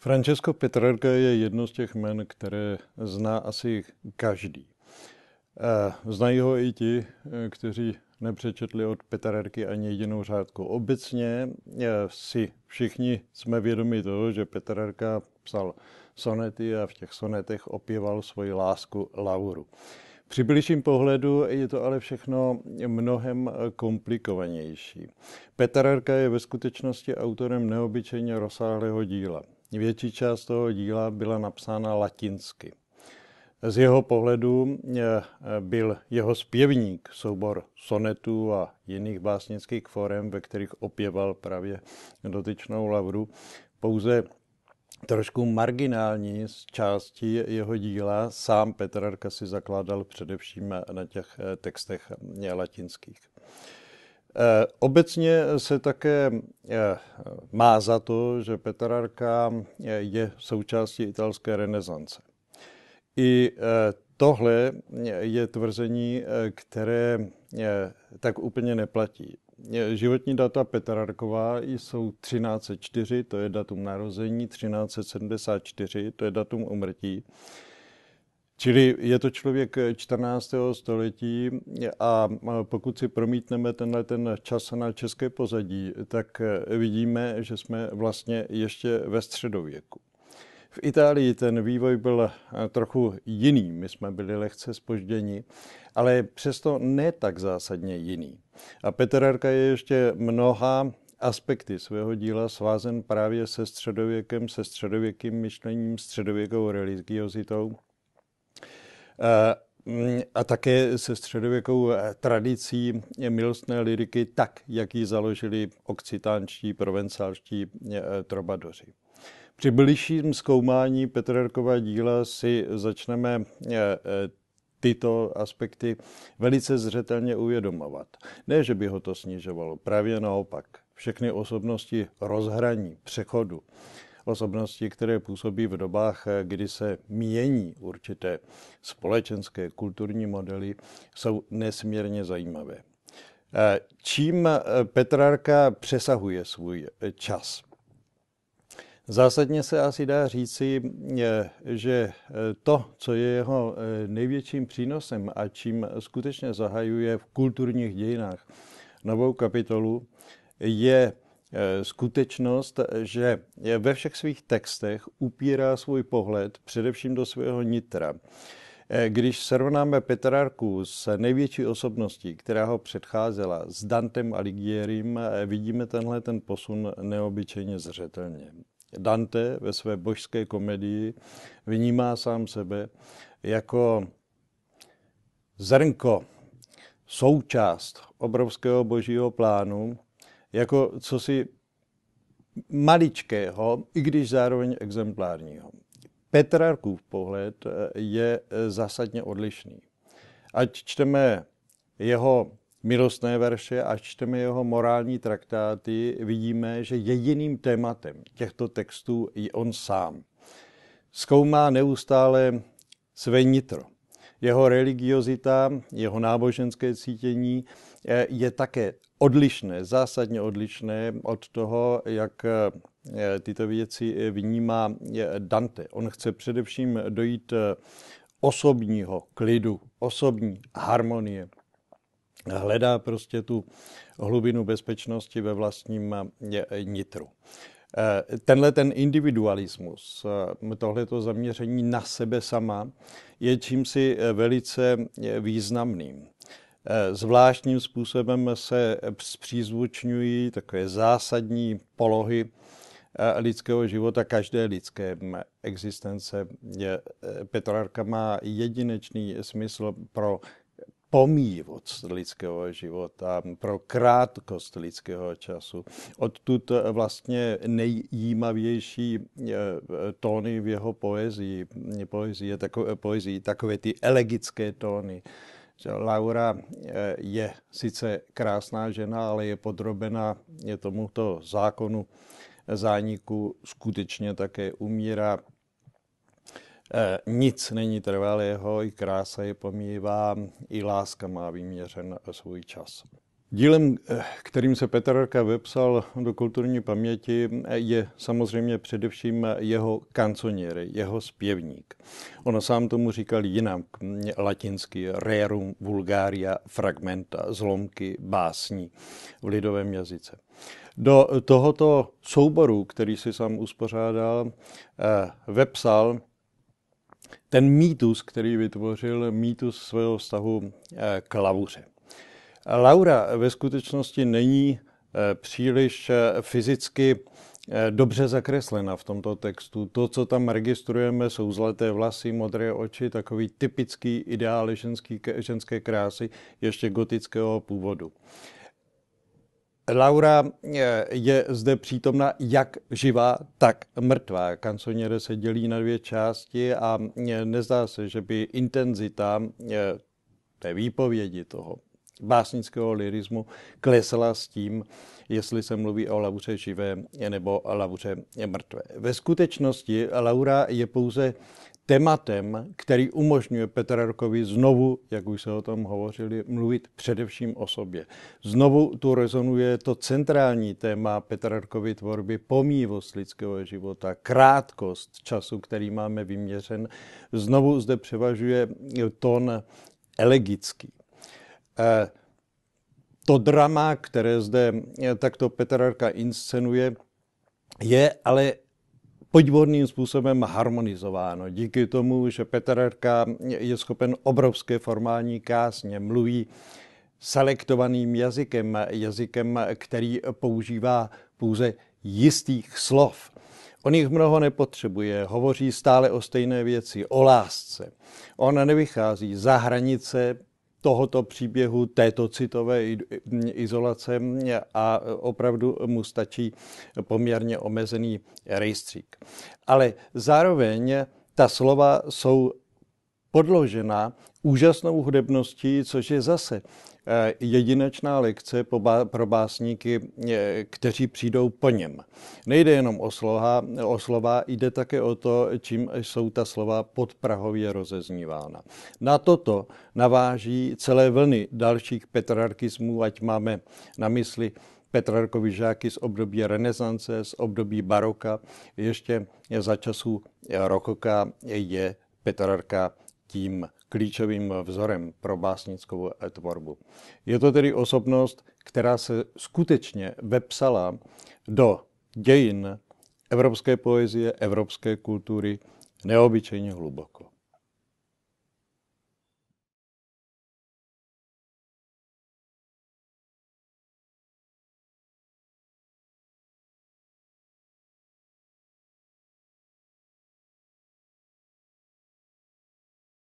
Francesco Petrarca je jedno z těch jmen, které zná asi každý. Znají ho i ti, kteří nepřečetli od Petrarky ani jedinou řádku. Obecně e, si všichni jsme vědomi toho, že Petrarka psal sonety a v těch sonetech opěval svoji lásku Lauru. Při blížším pohledu je to ale všechno mnohem komplikovanější. Petrarka je ve skutečnosti autorem neobyčejně rozsáhlého díla. Větší část toho díla byla napsána latinsky. Z jeho pohledu eh, byl jeho zpěvník soubor sonetů a jiných básnických forem, ve kterých opěval právě dotyčnou lavru, pouze trošku marginální z části jeho díla. Sám Petrarka si zakládal především na těch eh, textech eh, latinských. Eh, obecně se také eh, má za to, že Petrarka eh, je součástí italské renesance. I tohle je tvrzení, které tak úplně neplatí. Životní data Petrarková jsou 1304, to je datum narození, 1374, to je datum umrtí. Čili je to člověk 14. Eh, století a eh, pokud si promítneme tenhle ten čas na české pozadí, tak eh, vidíme, že jsme vlastně ještě ve středověku. V Itálii ten vývoj byl trochu jiný, my jsme byli lehce spožděni, ale přesto ne tak zásadně jiný. A Petrarka je ještě mnoha aspekty svého díla svázen právě se středověkem, se středověkým myšlením, středověkou religiozitou – Eh, a také se středověkou eh, tradicí milostné liriky tak, jak ji založili okcitánští, provencálští eh, trobadoři. Při bližším zkoumání Petrarkova díla si začneme tyto aspekty velice zřetelně uvědomovat. Ne, že by ho to snižovalo, právě naopak. Všechny osobnosti rozhraní, přechodu osobnosti, které působí v dobách, kdy se mění určité společenské kulturní modely, jsou nesmírně zajímavé. Eh, čím eh, Petrarka přesahuje svůj eh, čas? Zásadně se asi dá říci, že to, co je jeho největším přínosem a čím skutečně zahajuje v kulturních dějinách novou kapitolu, je Eh, skutečnost, že ve všech svých textech upírá svůj pohled především do svého nitra. Eh, když srovnáme Petrarku s největší osobností, která ho předcházela, s Dantem Alighieri, eh, vidíme tenhle ten posun neobyčejně zřetelně. Dante ve své božské komedii vnímá sám sebe jako zrnko, součást obrovského božího plánu, jako cosi maličkého, i když zároveň exemplárního. Petrarkův pohled eh, je eh, zásadně odlišný. Ať čteme jeho milostné verše, ať čteme jeho morální traktáty, vidíme, že jediným tématem těchto textů je on sám. Zkoumá neustále své nitro. Jeho religiozita, jeho náboženské cítění eh, je také odlišné, zásadně odlišné od toho, jak eh, tyto věci vnímá eh, Dante. On chce především dojít eh, osobního klidu, osobní harmonie. Hledá prostě tu hlubinu bezpečnosti ve vlastním nitru. Tenhle ten individualismus, tohleto zaměření na sebe sama je čímsi velice významným. Eh, zvláštním způsobem se zpřízvučňují takové zásadní polohy eh, lidského života, každé lidské mm, existence. Eh, Petrarka má jedinečný smysl pro pomývoc lidského života, pro krátkost lidského času. Odtud vlastně nejjímavější tóny v jeho poezii, poezii, takové, poezii takové ty elegické tóny, že Laura eh, je sice krásná žena, ale je podrobena je tomuto zákonu eh, zániku, skutečně také umírá. Eh, nic není trvalého, i krása je pomývá, i láska má vyměřen svůj čas. Dílem, eh, kterým se Petr Rka vypsal do kulturní paměti, eh, je samozřejmě především eh, jeho kanconěry, jeho zpěvník. On sám tomu říkal jinak, hm, latinsky rerum vulgaria fragmenta, zlomky básní v lidovém jazyce. Do tohoto souboru, který si sám uspořádal, vepsal ten mýtus, který vytvořil, mýtus svého vztahu k lavuře. Laura ve skutečnosti není eh, příliš eh, fyzicky eh, dobře zakreslena v tomto textu. To, co tam registrujeme, jsou zlaté vlasy, modré oči, takový typický ideál ženský, ženské krásy ještě gotického původu. Laura je zde přítomna jak živá, tak mrtvá. Kanconěre se dělí na dvě části a nezdá se, že by intenzita té výpovědi toho básnického lirismu klesla s tím, jestli se mluví o Lauře živé nebo Lauře mrtvé. Ve skutečnosti Laura je pouze tématem, který umožňuje Petrarkovi znovu, jak už se o tom hovořili, mluvit především o sobě. Znovu tu rezonuje to centrální téma Petrarkovy tvorby pomývost lidského života, krátkost času, který máme vyměřen. Znovu zde převažuje tón elegický. Eh, to drama, které zde eh, takto Petrarka inscenuje, je ale podvodným způsobem harmonizováno. Díky tomu, že Petrarka je schopen obrovské formální kásně, mluví selektovaným jazykem, jazykem, který používá pouze jistých slov. On jich mnoho nepotřebuje, hovoří stále o stejné věci, o lásce. Ona nevychází za hranice tohoto příběhu, této citové izolace a opravdu mu stačí poměrně omezený rejstřík. Ale zároveň ta slova jsou podložena úžasnou hudebností, což je zase eh, jedinečná lekce pro básníky, eh, kteří přijdou po něm. Nejde jenom o slova, o slova, jde také o to, čím jsou ta slova podprahově rozeznívána. Na toto naváží celé vlny dalších petrarkismů, ať máme na mysli Petrarkovi žáky z období renesance, z období baroka, ještě za časů rokoka je Petrarka tím klíčovým vzorem pro básnickou tvorbu. Je to tedy osobnost, která se skutečně vepsala do dějin evropské poezie, evropské kultury neobyčejně hluboko.